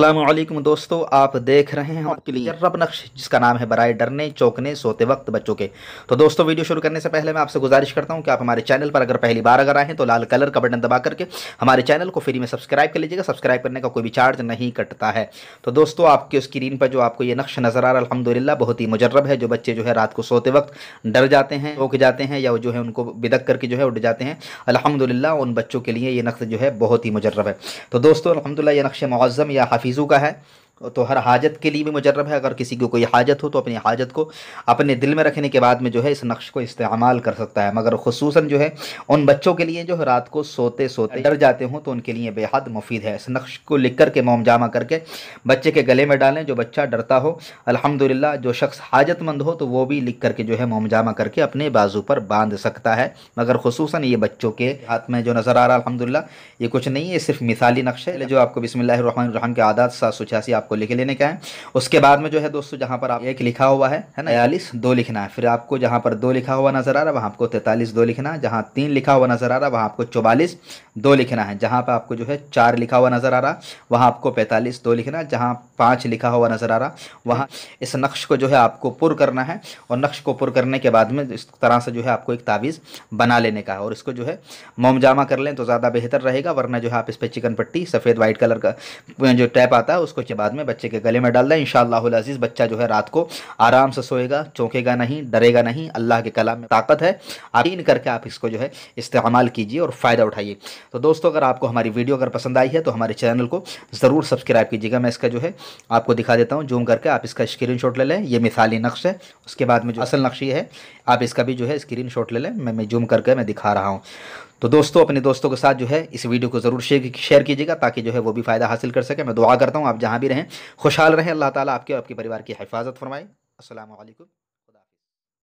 अल्लाम दोस्तों आप देख रहे हैं आपके लिए रब नक्श जिसका नाम है बरए डरने चौकने सोते वक्त बच्चों के तो दोस्तों वीडियो शुरू करने से पहले मैं आपसे गुजारिश करता हूं कि आप हमारे चैनल पर अगर पहली बार अगर आए हैं तो लाल कलर का बटन दबा करके हमारे चैनल को फ्री में सब्सक्राइब कर लीजिएगा सब्सक्राइब करने का कोई भी चार्ज नहीं कटता है तो दोस्तों आपके स्क्रीन पर जो आपको ये नक्श नज़र आ रहा अलहमदिल्ला बहुत ही मुजरब है जो बच्चे जो है रात को सोते वक्त डर जाते हैं चौक जाते हैं या जो है उनको बिदक करके जो है उठ जाते हैं अलहमदिल्ला उन बच्चों के लिए ये नक्श जो है बहुत ही मुजरब है तो दोस्तों अलहमदिल्ला ये नक्श मौज़म या हाफिज़ू का है तो हर हाजत के लिए भी मुजरब है अगर किसी को कोई हाजत हो तो अपनी हाजत को अपने दिल में रखने के बाद में जो है इस नक्श को इस्तेमाल कर सकता है मगर खसूस जो है उन बच्चों के लिए जो है रात को सोते सोते डर जाते हों तो उनके लिए बेहद मुफीद है इस नक्श को लिख कर के मोमजामा करके बच्चे के गले में डालें जो बच्चा डरता हो अलहमदिल्ला जो शख्स हाजतमंद हो तो वो भी लिख करके जो है मोमजामा करके अपने बाजू पर बांध सकता है मगर खसूस ये बच्चों के हाथ में जो नज़र आ रहा है अलहमदिल्ला ये कुछ नहीं है सिर्फ मिसाली नक्श है जो आपको बिसमिल्लर के आदात सात सौ छियासी आप आपको लिख लेने का है उसके बाद में जो है दोस्तों जहाँ पर आप एक लिखा हुआ है है ना बयालीस दो लिखना है फिर आपको जहाँ पर दो लिखा हुआ नज़र आ रहा है वहाँ आपको तैंतालीस दो लिखना है जहाँ तीन लिखा हुआ नज़र आ रहा है वहाँ आपको चौवालीस दो लिखना है जहाँ पर आपको जो है चार लिखा हुआ नज़र आ रहा है वहाँ आपको पैंतालीस दो लिखना है जहाँ पाँच लिखा हुआ नज़र आ रहा वहाँ इस नक्श को जो है आपको पुर करना है और नक्श को पुर करने के बाद में इस तरह से जो है आपको एक तावीज़ बना लेने का है और इसको जो है मोमजामा कर लें तो ज़्यादा बेहतर रहेगा वरना जो है आप इस पर चिकन पट्टी सफ़ेद वाइट कलर का जो टैप आता है उसको बाद में बच्चे के गले में डाल दें इन अजीज़ बच्चा जो है रात को आराम से सोएगा चौंकेगा नहीं डरेगा नहीं अल्लाह के कलाम में ताकत है आपीन करके आप इसको जो है इस्तेमाल कीजिए और फ़ायदा उठाइए तो दोस्तों अगर आपको हमारी वीडियो अगर पसंद आई है तो हमारे चैनल को ज़रूर सब्सक्राइब कीजिएगा मैं इसका जो है आपको दिखा देता हूँ जूम करके आप इसका स्क्रीन ले लें ये मिसाली नक्श है उसके बाद में जो असल नक्शी है आप इसका भी जो है स्क्रीन ले लें मैं जूम करके मैं दिखा रहा हूँ तो दोस्तों अपने दोस्तों के साथ जो है इस वीडियो को ज़रूर शेयर कीजिएगा ताकि जो है वो भी फ़ायदा हासिल कर सके मैं दुआ करता हूँ आप जहाँ भी रहें खुशहाल रहें अल्लाह ताला आपके और आपके परिवार की हिफाजत फरमाए असल